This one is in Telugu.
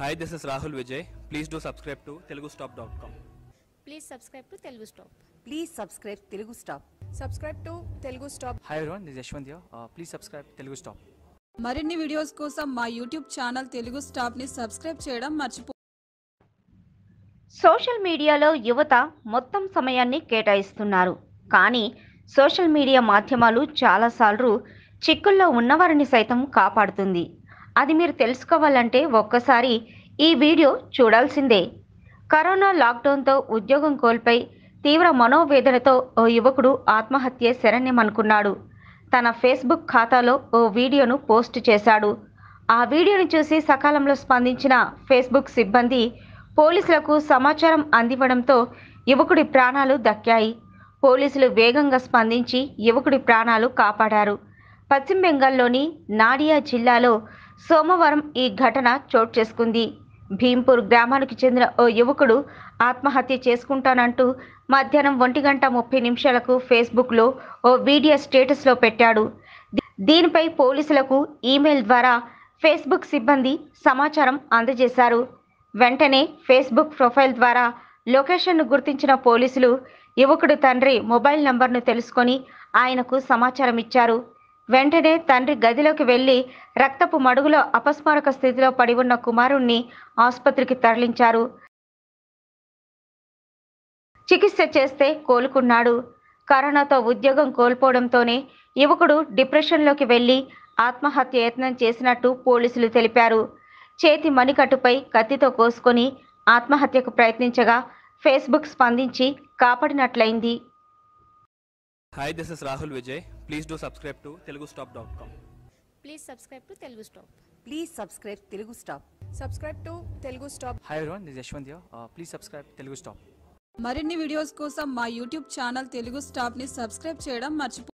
hi this is Rahul Vijay please do subscribe to Telugu stop dot com please subscribe to Telugu stop please subscribe Telugu stop subscribe to Telugu stop hi everyone this Yashwant please subscribe Telugu stop మరిన్ని వీడియోస్ కోసం మా యూట్యూబ్ ఛానల్ తెలుగు స్టాప్ ని సబ్స్క్రైబ్ చేయడం మర్చిపో సోషల్ మీడియాలో యువత మొత్తం సమయాన్ని కేటాయిస్తున్నారు కానీ సోషల్ మీడియా మాధ్యమాలు చాలాసార్లు చిక్కుల్లో ఉన్నవారిని సైతం కాపాడుతుంది అది మీరు తెలుసుకోవాలంటే ఒక్కసారి ఈ వీడియో చూడాల్సిందే కరోనా లాక్డౌన్తో ఉద్యోగం కోల్పోయి తీవ్ర మనోవేదనతో ఓ యువకుడు ఆత్మహత్య శరణ్యమనుకున్నాడు తన ఫేస్బుక్ ఖాతాలో ఓ వీడియోను పోస్ట్ చేశాడు ఆ వీడియోను చూసి సకాలంలో స్పందించిన ఫేస్బుక్ సిబ్బంది పోలీసులకు సమాచారం అందివ్వడంతో యువకుడి ప్రాణాలు దక్కాయి పోలీసులు వేగంగా స్పందించి యువకుడి ప్రాణాలు కాపాడారు పశ్చిమ బెంగాల్లోని నాడియా జిల్లాలో సోమవారం ఈ ఘటన చోటు చేసుకుంది భీంపూర్ గ్రామానికి చెందిన ఓ యువకుడు ఆత్మహత్య చేసుకుంటానంటూ మధ్యాహ్నం ఒంటి గంట ముప్పై నిమిషాలకు ఫేస్బుక్లో ఓ వీడియో స్టేటస్లో పెట్టాడు దీనిపై పోలీసులకు ఈమెయిల్ ద్వారా ఫేస్బుక్ సిబ్బంది సమాచారం అందజేశారు వెంటనే ఫేస్బుక్ ప్రొఫైల్ ద్వారా లొకేషన్ను గుర్తించిన పోలీసులు యువకుడు తండ్రి మొబైల్ నంబర్ను తెలుసుకొని ఆయనకు సమాచారం ఇచ్చారు వెంటనే తండ్రి గదిలోకి వెళ్లి రక్తపు మడుగులో అపస్మారక స్థితిలో పడి ఉన్న కుమారుణ్ణి ఆసుపత్రికి తరలించారు చికిత్స చేస్తే కోలుకున్నాడు కరోనాతో ఉద్యోగం కోల్పోవడంతోనే యువకుడు డిప్రెషన్లోకి వెళ్లి ఆత్మహత్య యత్నం చేసినట్టు పోలీసులు తెలిపారు చేతి మణికట్టుపై కత్తితో కోసుకొని ఆత్మహత్యకు ప్రయత్నించగా ఫేస్బుక్ స్పందించి కాపాడినట్లయింది hi this is Rahul Vijay please do subscribe to Telugu stop dot com please subscribe to Telugu stop please subscribe Telugu stop subscribe to Telugu stop hi everyone this Yashwant please subscribe Telugu stop మరిన్ని వీడియోస్ కోసం మా యూట్యూబ్ ఛానల్ తెలుగు ని సబ్స్క్రైబ్ చేయడం మర్చిపో